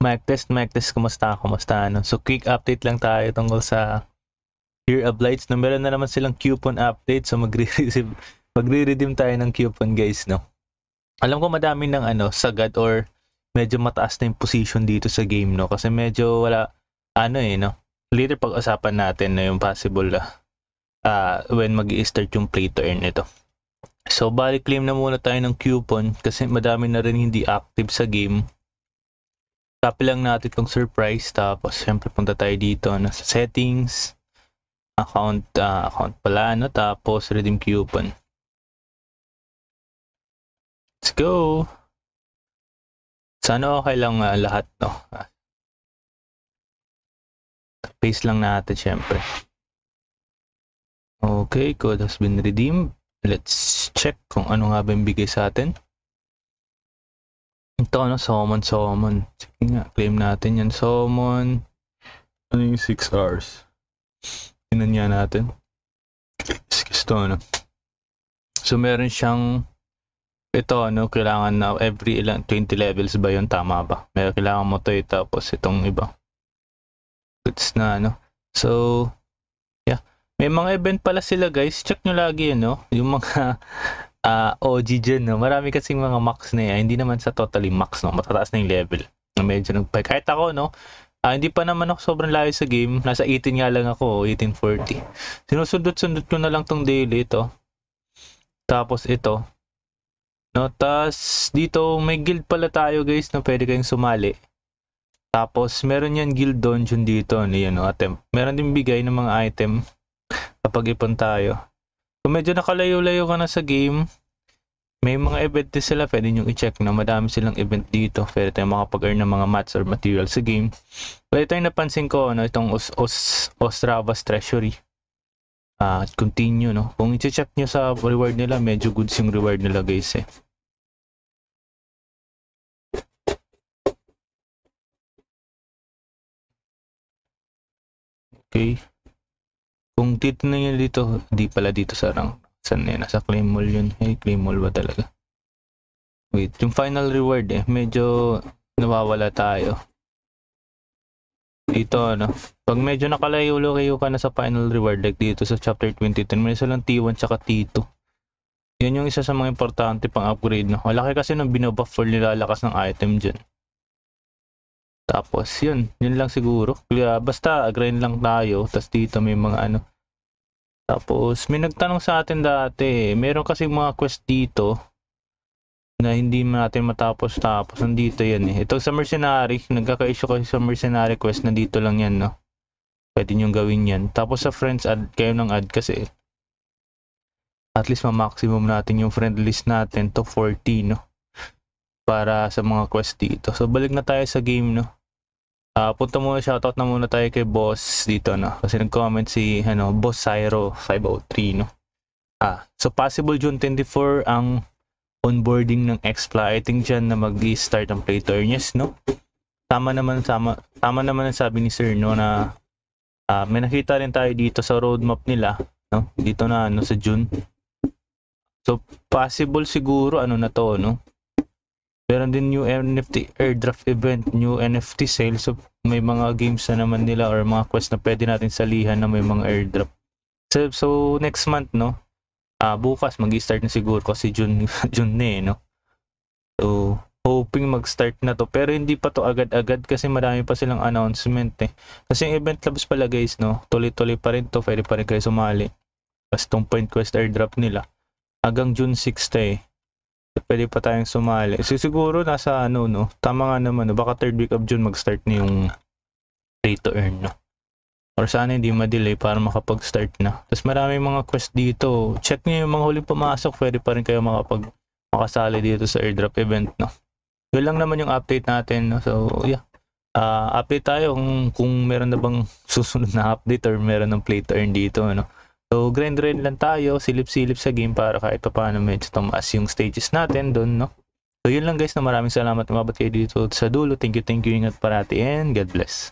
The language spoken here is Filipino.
Mic test, mic test, kumusta, kumusta, ano. So, quick update lang tayo tungkol sa Year Oblites. No, meron na naman silang coupon update. So, magre-receive, magre-redeem tayo ng coupon, guys, no. Alam ko madami ng, ano, sagad or medyo mataas na yung position dito sa game, no. Kasi medyo wala, ano eh, no. Later, pag-usapan natin na no, yung possible, uh, when mag start yung play to earn ito. So, bali claim na muna tayo ng coupon kasi madami na rin hindi active sa game Copy lang natin itong surprise. Tapos, syempre, punta tayo dito na ano, sa settings. Account, uh, account pala. No? Tapos, redeem coupon. Let's go! Sana okay lang uh, lahat, no? Paste lang natin, syempre. Okay, code has been redeemed. Let's check kung ano nga ba yung bigay sa atin. Ito ano, summon, summon. Sige nga, claim natin yan. Summon. Ano yung 6 hours? Tinan nga natin. Ito ano. So meron siyang ito ano, kailangan na every ilan 20 levels ba yun, tama ba? May kailangan mo to eh, tapos itong iba. Goods na ano. So yeah, may mga event pala sila guys. Check nyo lagi 'yun, no? Yung mga uh, ah, OG dyan, no? marami kasing mga max na yan. Hindi naman sa totally max, no? matataas na yung level. Medyo nagpike. Kahit ako, no? Uh, hindi pa naman ako sobrang layo sa game. Nasa 18 nga lang ako, 1840. Sinusundot-sundot ko na lang tong daily ito. Tapos ito. No, tas dito may guild pala tayo guys no pwede kayong sumali. Tapos meron yan guild dungeon dito, no, yan, no, attempt. Meron din bigay ng mga item kapag ipon tayo. Kung medyo nakalayo-layo ka na sa game, may mga event din sila, pwede nyo i-check na madami silang event dito. Pwede tayong makapag-earn ng mga mats or material sa game. Well, ito yung napansin ko, no, itong Os Os Ostrava's Treasury. Uh, continue, no? Kung i-check nyo sa reward nila, medyo goods yung reward nila, guys, eh. Okay dito na yun dito. Hindi pala dito sa rank. Saan na yun? Nasa claim mall yun. Hey, eh, claim mall ba talaga? Wait, yung final reward eh. Medyo nawawala tayo. Dito ano. Pag medyo nakalayo-layo ka na sa final reward like dito sa chapter 23. May isa lang T1 tsaka T2. Yun yung isa sa mga importante pang upgrade. No? Malaki kasi nung binobuff for nilalakas ng item dyan. Tapos yun. Yun lang siguro. Kaya basta grind lang tayo. Tapos dito may mga ano. Tapos, may nagtanong sa atin dati, meron kasi mga quest dito na hindi natin matapos tapos nandito yan eh. Ito sa mercenary, nagkaka-issue kasi sa mercenary quest, nandito lang yan no. Pwede nyo gawin yan. Tapos sa friends, add kayo ng add kasi at least ma-maximum natin yung friend list natin to 40 no. Para sa mga quest dito. So balik na tayo sa game no. Uh, punta muna shoutout na muna tayo kay boss dito no. Kasi nag-comment si ano, Boss Cyro 503 no. Ah, so possible June 24 ang onboarding ng Xpla. I think diyan na mag-start ang play tournaments no. Tama naman tama tama naman ang sabi ni Sir no na uh, may nakita rin tayo dito sa roadmap nila no. Dito na ano sa June. So possible siguro ano na to no. Meron din new NFT airdrop event, new NFT sales. So, may mga games na naman nila or mga quest na pwede natin salihan na may mga airdrop. So, so next month, no? Ah, bukas mag-start na siguro kasi June, June na eh, no? So, hoping mag-start na to. Pero hindi pa to agad-agad kasi marami pa silang announcement eh. Kasi yung event labas pala guys, no? Tuloy-tuloy pa rin to. Pwede pa rin kayo sumali. Tapos tong point quest airdrop nila. Hanggang June 6 eh pwede pa tayong sumali. So, siguro nasa ano, no? Tama nga naman, no? Baka third week of June mag-start na yung play to earn, no? Or sana hindi ma-delay para makapag-start na. Tapos maraming mga quest dito. Check nyo yung mga huling pumasok. Pwede pa rin kayo makapag makasali dito sa airdrop event, no? Yun lang naman yung update natin, no? So, yeah. Uh, update tayo kung, kung meron na bang susunod na update or meron ng play to earn dito, no? So, grind grind lang tayo, silip-silip sa game para kahit pa paano medyo tumaas yung stages natin doon, no? So, yun lang guys na maraming salamat umabot kayo dito sa dulo. Thank you, thank you, ingat parati and God bless.